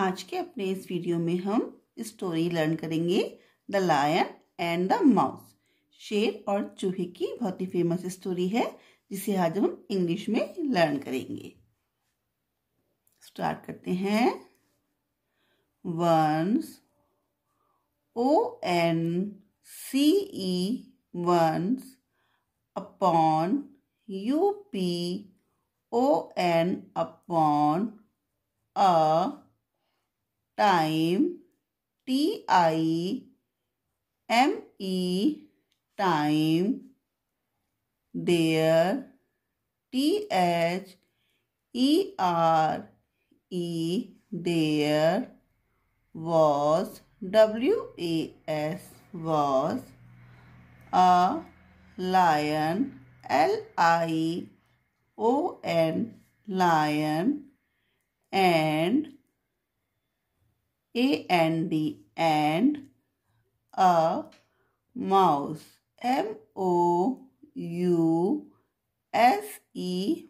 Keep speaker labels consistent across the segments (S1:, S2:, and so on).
S1: आज के अपने इस वीडियो में हम स्टोरी लर्न करेंगे the lion and the mouse शेर और चूहे की बहुत ही फेमस स्टोरी है जिसे आज हम इंग्लिश में लर्न करेंगे स्टार्ट करते हैं once O N C E once upon U P O N upon a time T I M E time there T H E R E there was W A S was a lion L I O N lion and A N D and a mouse M O U S E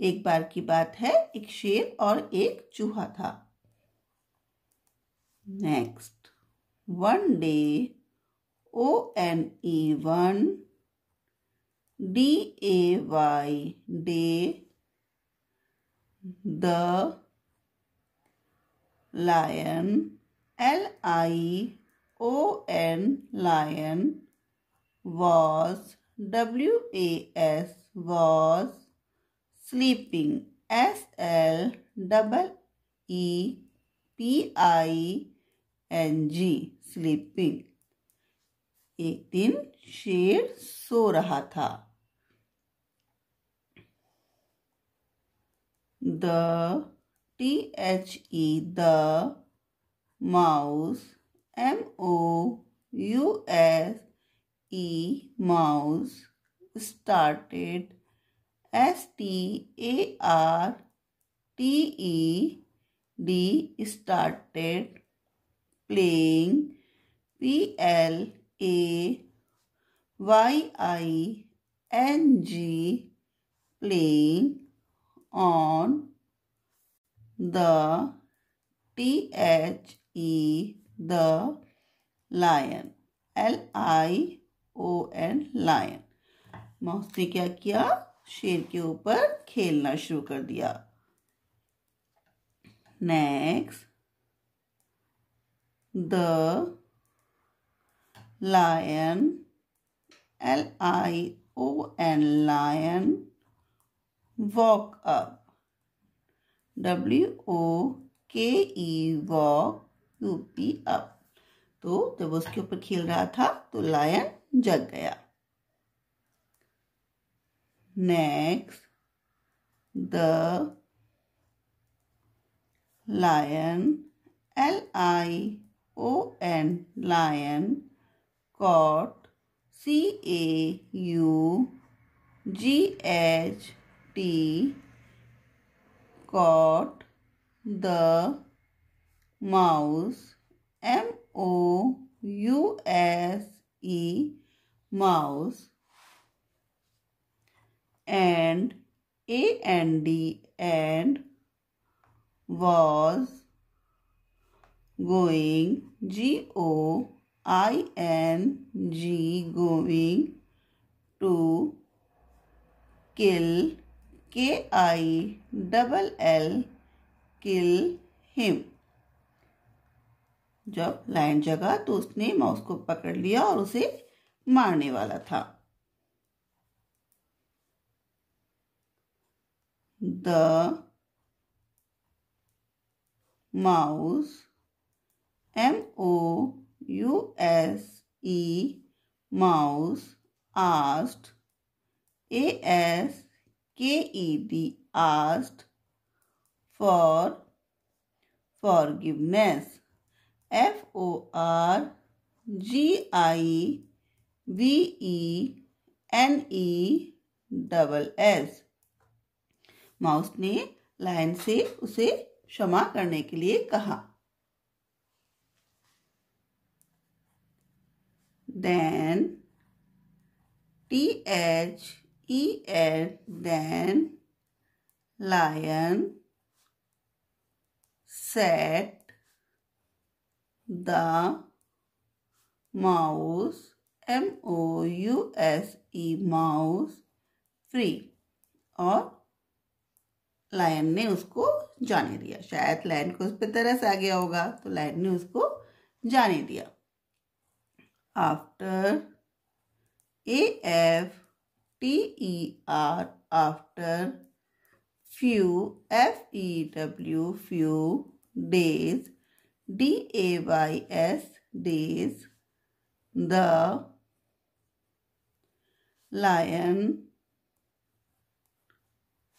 S1: एक बार की बात है एक शेर और एक चूहा था next one day O N E one D A Y day the lion L I O N lion was W A S was sleeping S L double E P I N G sleeping एक दिन शेर सो रहा था the T H E the mouse M O U S E mouse started S T A R T E D started playing P L A Y I N G playing on the T H E the lion L I O N lion mouse ने क्या किया शेर के ऊपर खेलना शुरू कर दिया next the lion L I O N lion woke up W O K E woke U P up तो जब उसके ऊपर खेल रहा था तो लायन जग गया next the lion L I O N lion caught C A U G H T caught the mouse M O U S E mouse and A and D and was going G O I N G going to kill K I double L kill him जब lion जगा तो उसने mouse को पकड़ लिया और उसे मारने वाला था the mouse M O U S E mouse asked A S KEB asked for forgiveness. F O R G I V E N E double S mouse ने लायन से उसे क्षमा करने के लिए कहा then T H E and then lion set the mouse M O U S E mouse free और lion ने उसको जाने दिया शायद लायन को उस पर तरस आ गया होगा तो लायन ने उसको जाने दिया after A F T-E-R after few, F-E-W, few, days, D-A-Y-S, days, the, lion,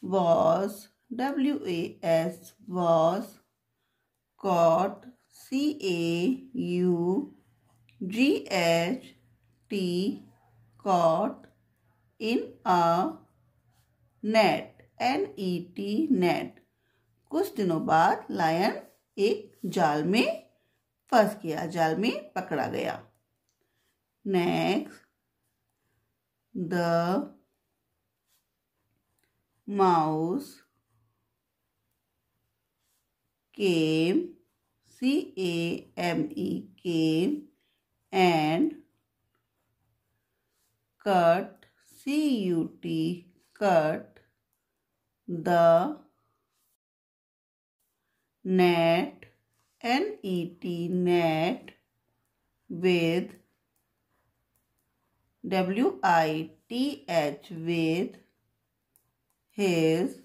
S1: was, W-A-S, was, caught, C-A-U, G-H, T, caught, in a net N E T net कुछ दिनों बाद लायन एक जाल में फंस गया जाल में पकड़ा गया next the mouse came C A M E came and cut C U T cut the net net net with with with his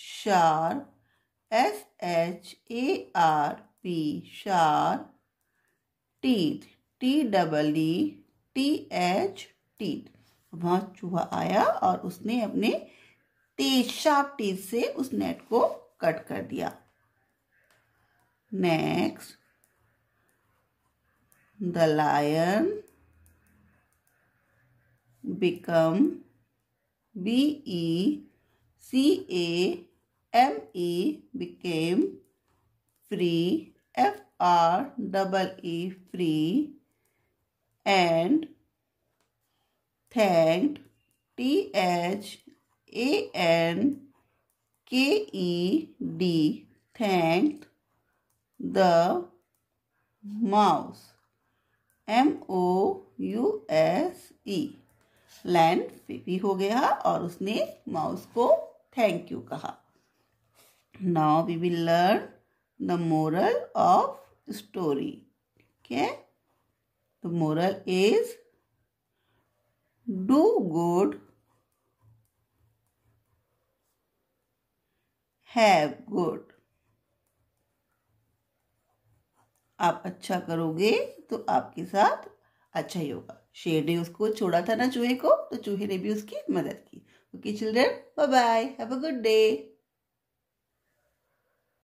S1: sharp sharp sharp teeth t double e t h teeth वहां चूहा आया और उसने अपने तेज sharp tease से उस net को कट कर दिया next the lion became B E C A M E became free F R double E free and thanked T H A N K E D thanked the mouse M O U S E lion फेफी हो गया और उसने mouse को thank you कहा now we will learn the moral of story ठीक है the moral is do good have good आप अच्छा करोगे तो आपके साथ अच्छा ही होगा शेर ने उसको छोड़ा था ना चूहे को तो चूहे ने भी उसकी मदद की okay children bye bye have a good day